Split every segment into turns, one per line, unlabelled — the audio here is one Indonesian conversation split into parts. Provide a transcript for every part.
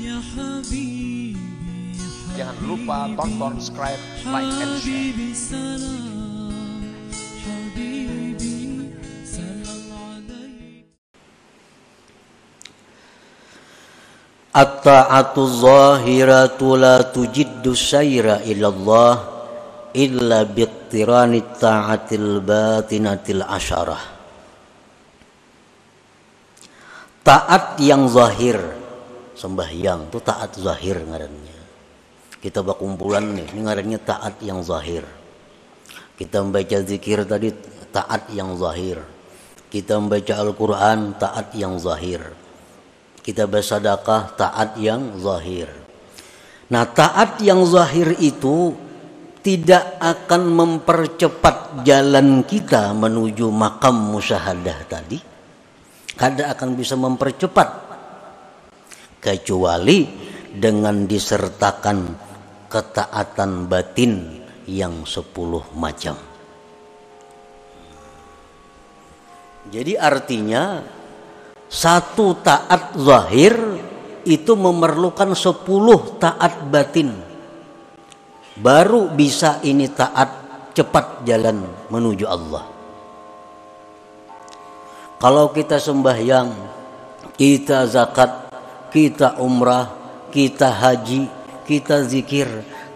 Ya Jangan lupa tonton, subscribe, like, and share. At-ta'atu zahiratu la tujiddu sayra ilallah illa bittirani ta'atil batinatil asyarah. Taat yang zahir sembahyang itu taat zahir ngarannya kita berkumpulan nih ini ngarannya taat yang zahir kita membaca zikir tadi taat yang zahir kita membaca Al-Quran taat yang zahir kita bersadakah taat yang zahir nah taat yang zahir itu tidak akan mempercepat jalan kita menuju makam musyahadah tadi kada akan bisa mempercepat kecuali dengan disertakan ketaatan batin yang sepuluh macam. Jadi artinya satu taat zahir itu memerlukan sepuluh taat batin. Baru bisa ini taat cepat jalan menuju Allah. Kalau kita sembahyang, kita zakat, kita umrah, kita haji, kita zikir.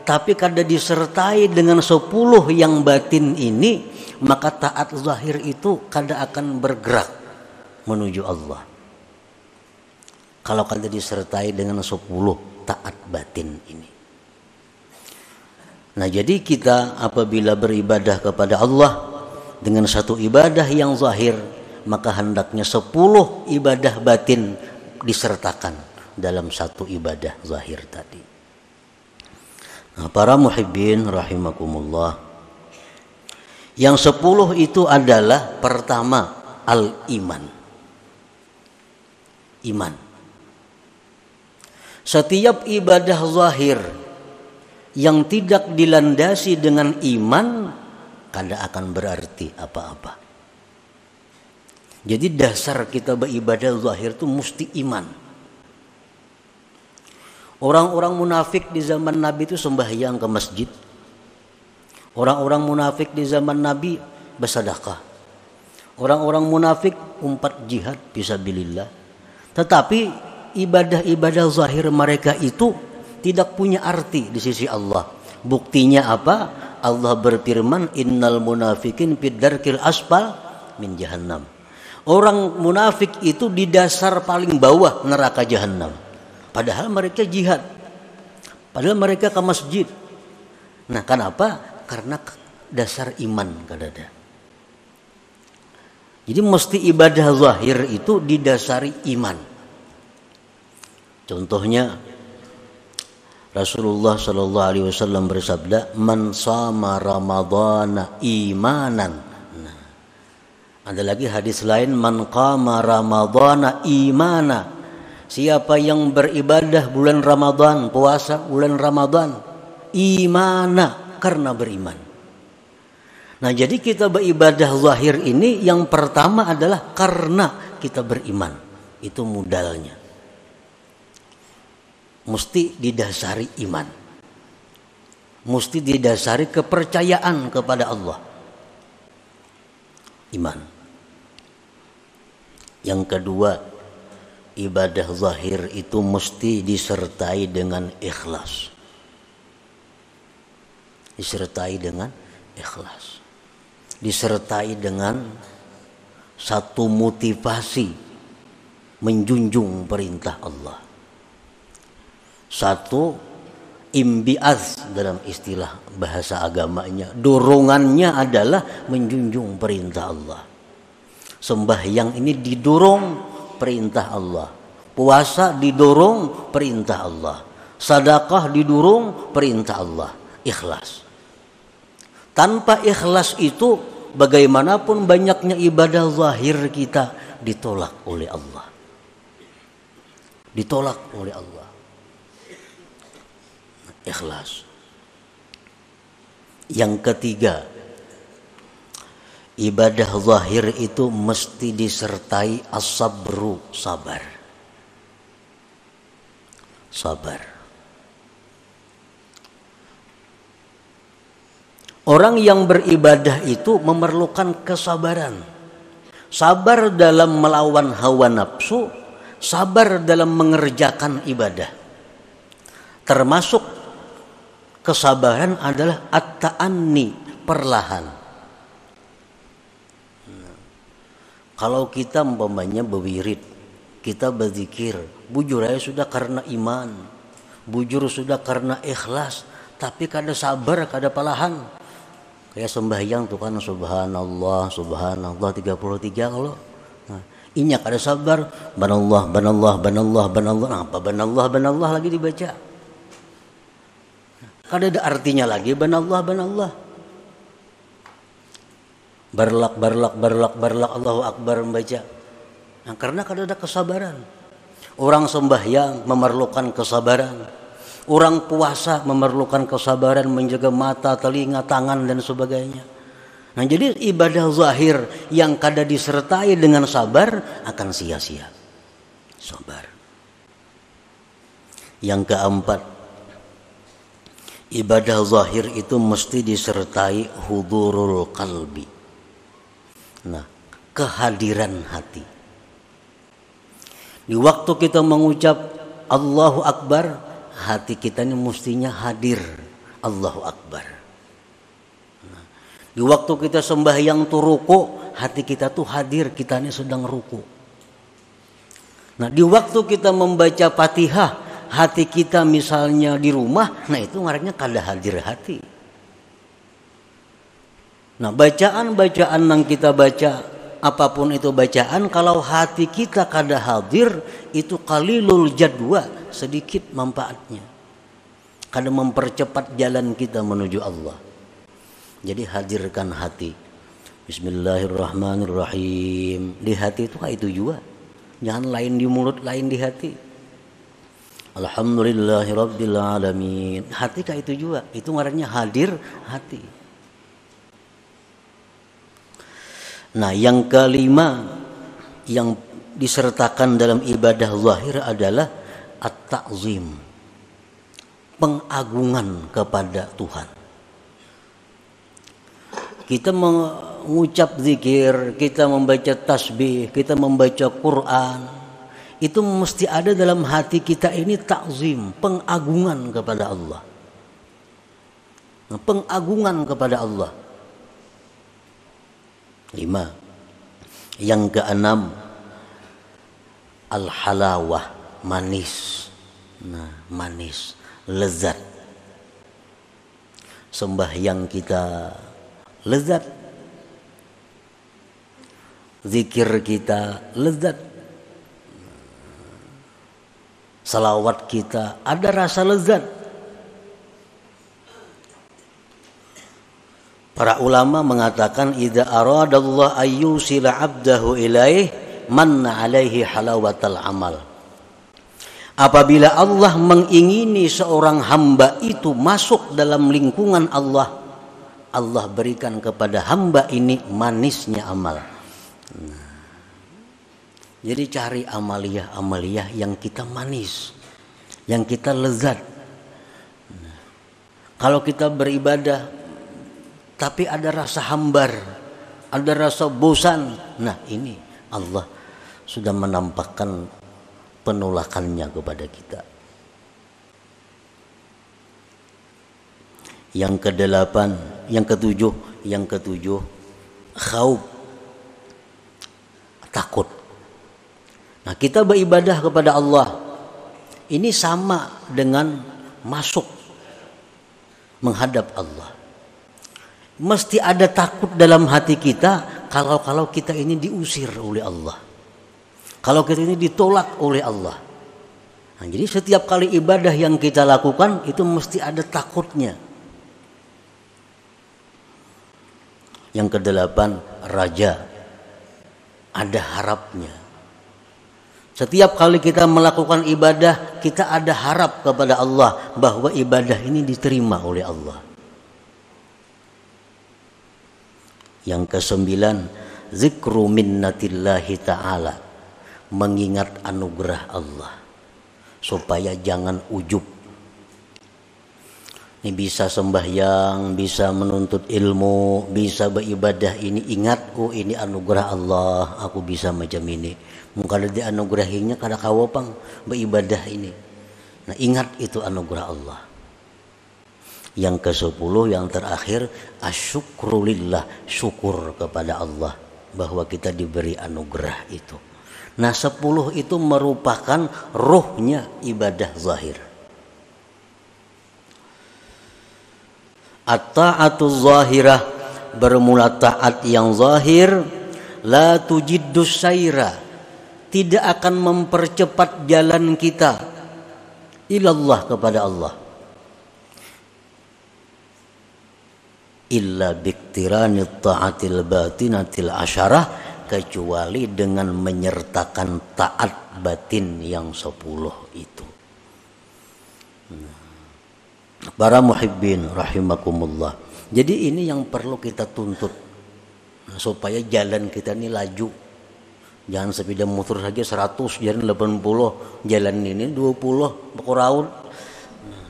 Tapi kada disertai dengan sepuluh yang batin ini, maka taat zahir itu kada akan bergerak menuju Allah. Kalau kada disertai dengan sepuluh taat batin ini. Nah jadi kita apabila beribadah kepada Allah dengan satu ibadah yang zahir, maka hendaknya sepuluh ibadah batin disertakan dalam satu ibadah zahir tadi. Nah, para muhibbin rahimakumullah. Yang sepuluh itu adalah pertama al-iman. Iman. Setiap ibadah zahir yang tidak dilandasi dengan iman kada akan berarti apa-apa. Jadi dasar kita beribadah zahir itu mesti iman. Orang-orang munafik di zaman Nabi itu sembahyang ke masjid. Orang-orang munafik di zaman Nabi bersedekah. Orang-orang munafik umpat jihad bisa bilillah. Tetapi ibadah-ibadah zahir mereka itu tidak punya arti di sisi Allah. Buktinya apa? Allah berfirman innal munafikin fid darkil asfal min jahannam Orang munafik itu di dasar paling bawah neraka jahanam. Padahal mereka jihad. Padahal mereka ke masjid. Nah, kenapa? Karena dasar iman kadada. Jadi mesti ibadah zahir itu didasari iman. Contohnya Rasulullah Shallallahu Alaihi Wasallam bersabda, "Man sama Ramadhan imanan, ada lagi hadis lain man qama ramadhana imana. Siapa yang beribadah bulan Ramadan, puasa bulan Ramadan, imana karena beriman. Nah, jadi kita beribadah zahir ini yang pertama adalah karena kita beriman. Itu modalnya. Mesti didasari iman. Mesti didasari kepercayaan kepada Allah. Iman. Yang kedua, ibadah zahir itu mesti disertai dengan ikhlas. Disertai dengan ikhlas. Disertai dengan satu motivasi menjunjung perintah Allah. Satu imbiaz dalam istilah bahasa agamanya, dorongannya adalah menjunjung perintah Allah Sembahyang ini didorong perintah Allah. Puasa didorong perintah Allah. Sadakah didorong perintah Allah. Ikhlas. Tanpa ikhlas itu bagaimanapun banyaknya ibadah zahir kita ditolak oleh Allah. Ditolak oleh Allah. Ikhlas. Yang ketiga, ibadah zahir itu mesti disertai asabru sabar sabar orang yang beribadah itu memerlukan kesabaran sabar dalam melawan hawa nafsu sabar dalam mengerjakan ibadah termasuk kesabaran adalah at-ta'anni perlahan kalau kita umpamanya berwirid, kita berzikir, bujur aja sudah karena iman, bujur sudah karena ikhlas, tapi kada sabar, kada palahan. Kayak sembahyang tuh kan subhanallah, subhanallah 33 kalau. Nah, inya kada sabar, banallah, banallah, banallah, banallah. Nah, apa banallah, banallah lagi dibaca. Nah, kada ada artinya lagi banallah, banallah berlak berlak berlak berlak Allahu Akbar membaca. Nah, karena kada ada kesabaran. Orang sembahyang memerlukan kesabaran. Orang puasa memerlukan kesabaran menjaga mata, telinga, tangan dan sebagainya. Nah, jadi ibadah zahir yang kada disertai dengan sabar akan sia-sia. Sabar. Yang keempat, ibadah zahir itu mesti disertai hudurul kalbi. Nah, kehadiran hati. Di waktu kita mengucap Allahu Akbar, hati kita ini mestinya hadir Allahu Akbar. Nah, di waktu kita sembahyang tuh ruku, hati kita tuh hadir, kita ini sedang ruku. Nah, di waktu kita membaca Fatihah, hati kita misalnya di rumah, nah itu ngarannya kada hadir hati. Nah, bacaan-bacaan yang kita baca, apapun itu bacaan, kalau hati kita kada hadir, itu kalilul jadwa, sedikit manfaatnya. Kada mempercepat jalan kita menuju Allah. Jadi hadirkan hati. Bismillahirrahmanirrahim. Di hati itu itu juga. Jangan lain di mulut, lain di hati. Alhamdulillahirrabbilalamin Hati kah itu juga. Itu ngarannya hadir hati. Nah, yang kelima yang disertakan dalam ibadah zahir adalah at-ta'zim. Pengagungan kepada Tuhan. Kita mengucap zikir, kita membaca tasbih, kita membaca Quran, itu mesti ada dalam hati kita ini takzim, pengagungan kepada Allah. Nah, pengagungan kepada Allah lima yang keenam al halawah manis nah manis lezat sembah yang kita lezat zikir kita lezat salawat kita ada rasa lezat Para ulama mengatakan idza aradallahu ayyusila abdahu ilaih man alaihi halawatal amal. Apabila Allah mengingini seorang hamba itu masuk dalam lingkungan Allah, Allah berikan kepada hamba ini manisnya amal. Nah, jadi cari amaliah-amaliah yang kita manis, yang kita lezat. Nah, kalau kita beribadah tapi ada rasa hambar, ada rasa bosan. Nah, ini Allah sudah menampakkan penolakannya kepada kita. Yang kedelapan, yang ketujuh, yang ketujuh, khauf, takut. Nah, kita beribadah kepada Allah. Ini sama dengan masuk menghadap Allah. Mesti ada takut dalam hati kita kalau-kalau kita ini diusir oleh Allah. Kalau kita ini ditolak oleh Allah. Nah, jadi setiap kali ibadah yang kita lakukan itu mesti ada takutnya. Yang kedelapan, raja. Ada harapnya. Setiap kali kita melakukan ibadah, kita ada harap kepada Allah bahwa ibadah ini diterima oleh Allah. Yang kesembilan, zikru minnatillahi ta'ala. Mengingat anugerah Allah. Supaya jangan ujub. Ini bisa sembahyang, bisa menuntut ilmu, bisa beribadah ini. ingatku ini anugerah Allah, aku bisa macam ini. Mungkin ada anugerahinya, karena kawapang beribadah ini. Nah ingat itu anugerah Allah yang ke-10 yang terakhir asyukrulillah syukur kepada Allah bahwa kita diberi anugerah itu nah 10 itu merupakan ruhnya ibadah zahir At-ta'atu zahirah bermula taat yang zahir la tujiddu saira tidak akan mempercepat jalan kita ilallah kepada Allah illa biktirani ta'atil batinatil asyarah kecuali dengan menyertakan taat batin yang sepuluh itu. Nah, para muhibbin rahimakumullah. Jadi ini yang perlu kita tuntut nah, supaya jalan kita ini laju. Jangan sepeda motor saja 100, jalan 80, jalan ini 20, pokok nah,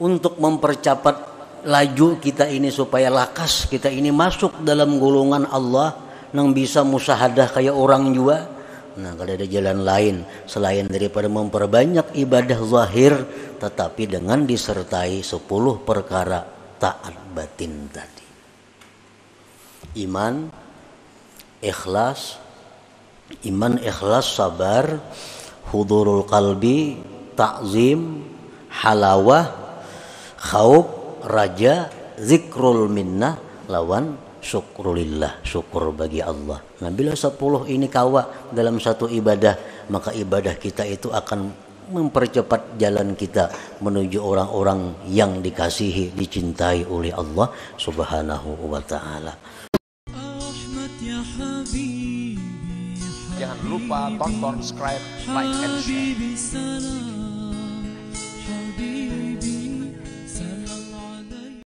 Untuk mempercepat laju kita ini supaya lakas kita ini masuk dalam golongan Allah yang bisa musahadah kayak orang juga nah kalau ada jalan lain selain daripada memperbanyak ibadah zahir tetapi dengan disertai 10 perkara taat batin tadi iman ikhlas iman ikhlas sabar hudurul kalbi ta'zim halawah khawb raja zikrul minnah lawan syukrulillah syukur bagi Allah nah bila sepuluh ini kawa dalam satu ibadah maka ibadah kita itu akan mempercepat jalan kita menuju orang-orang yang dikasihi dicintai oleh Allah subhanahu wa ta'ala ya jangan lupa tonton subscribe like and share